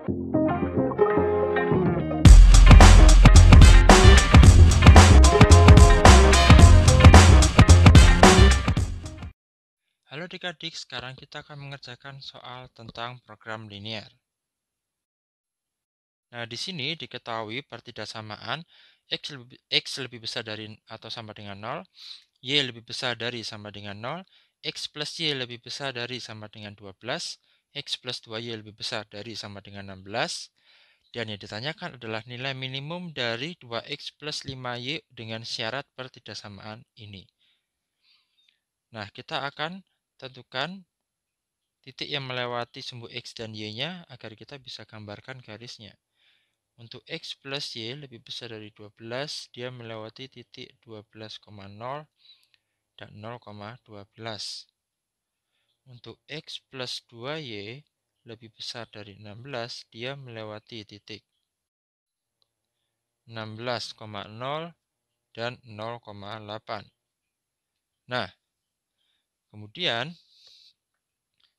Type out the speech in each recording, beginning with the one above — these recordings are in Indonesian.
Halo adik-adik, sekarang kita akan mengerjakan soal tentang program linear. Nah, di sini diketahui pertidaksamaan X X lebih besar dari atau sama dengan 0, Y lebih besar dari sama dengan 0, X plus Y lebih besar dari sama dengan 12, X plus 2Y lebih besar dari sama dengan 16. Dan yang ditanyakan adalah nilai minimum dari 2X plus 5Y dengan syarat pertidaksamaan ini. Nah, kita akan tentukan titik yang melewati sumbu X dan Y-nya agar kita bisa gambarkan garisnya. Untuk X plus Y lebih besar dari 12, dia melewati titik 12,0 dan 0,12. Untuk X plus 2Y lebih besar dari 16, dia melewati titik 16,0 dan 0,8. Nah, kemudian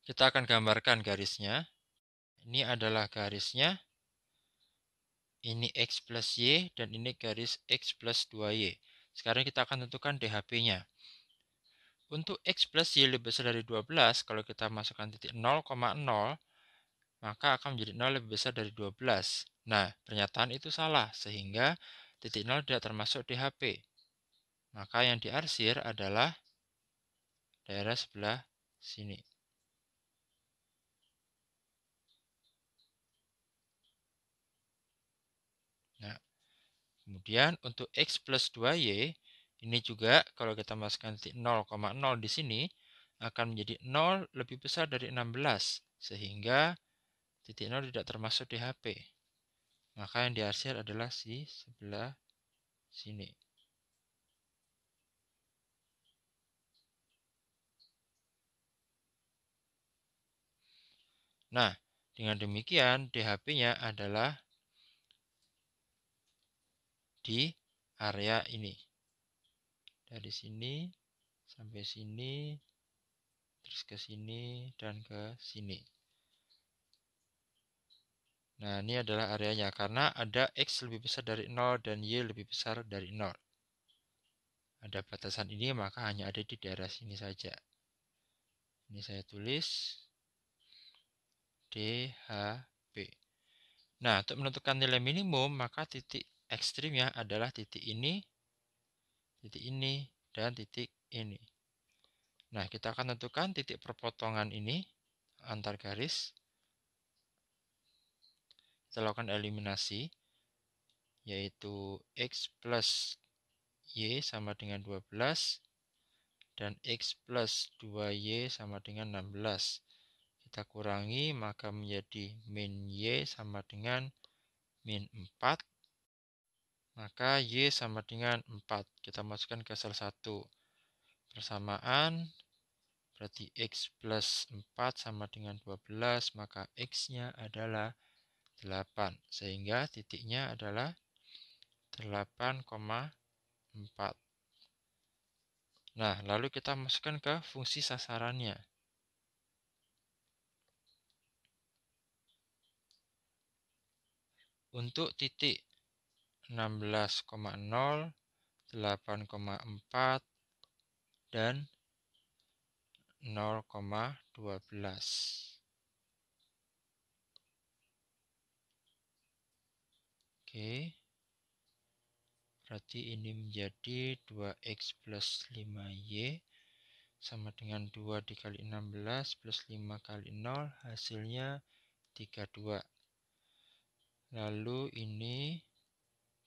kita akan gambarkan garisnya. Ini adalah garisnya. Ini X plus Y dan ini garis X plus 2Y. Sekarang kita akan tentukan DHP-nya. Untuk X plus Y lebih besar dari 12, kalau kita masukkan titik 0,0, maka akan menjadi 0 lebih besar dari 12. Nah, pernyataan itu salah, sehingga titik 0 tidak termasuk di HP. Maka yang diarsir adalah daerah sebelah sini. Nah, kemudian untuk X plus 2Y, ini juga kalau kita masukkan titik 0,0 di sini akan menjadi 0 lebih besar dari 16 sehingga titik 0 tidak termasuk di HP. Maka yang diarsir adalah si sebelah sini. Nah, dengan demikian DHP-nya adalah di area ini dari sini sampai sini terus ke sini dan ke sini nah ini adalah areanya karena ada X lebih besar dari 0 dan Y lebih besar dari 0 ada batasan ini maka hanya ada di daerah sini saja ini saya tulis DHB nah untuk menentukan nilai minimum maka titik ekstrimnya adalah titik ini titik ini, dan titik ini. Nah, kita akan tentukan titik perpotongan ini antar garis. Kita lakukan eliminasi, yaitu X plus Y sama dengan 12, dan X plus 2Y sama dengan 16 kita kurangi maka menjadi min y sama dengan min 4 maka Y sama dengan 4. Kita masukkan ke sel 1. Persamaan berarti X plus 4 sama dengan 12. Maka X-nya adalah 8. Sehingga titiknya adalah 8,4. Nah, lalu kita masukkan ke fungsi sasarannya. Untuk titik 16,0, 8,4, dan 0,12. Oke, berarti ini menjadi 2x plus 5y sama dengan 2 dikali 16 plus 5 kali 0 hasilnya 32. Lalu ini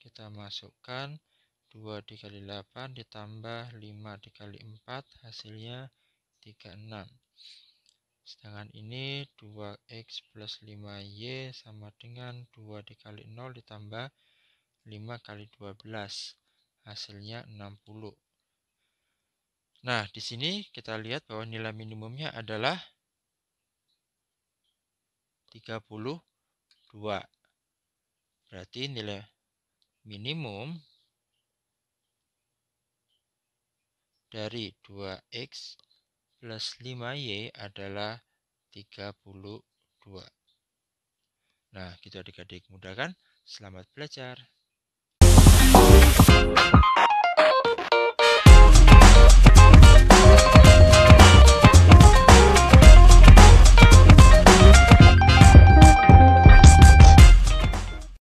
kita masukkan 2 dikali 8 ditambah 5 dikali 4 hasilnya 36 sedangkan ini 2x plus 5y sama dengan 2 dikali 0 ditambah 5 kali 12 hasilnya 60 Nah, di sini kita lihat bahwa nilai minimumnya adalah 32. Berarti nilai minimum dari 2x plus 5y adalah 32. Nah, kita gitu adik-adik kan? Selamat belajar.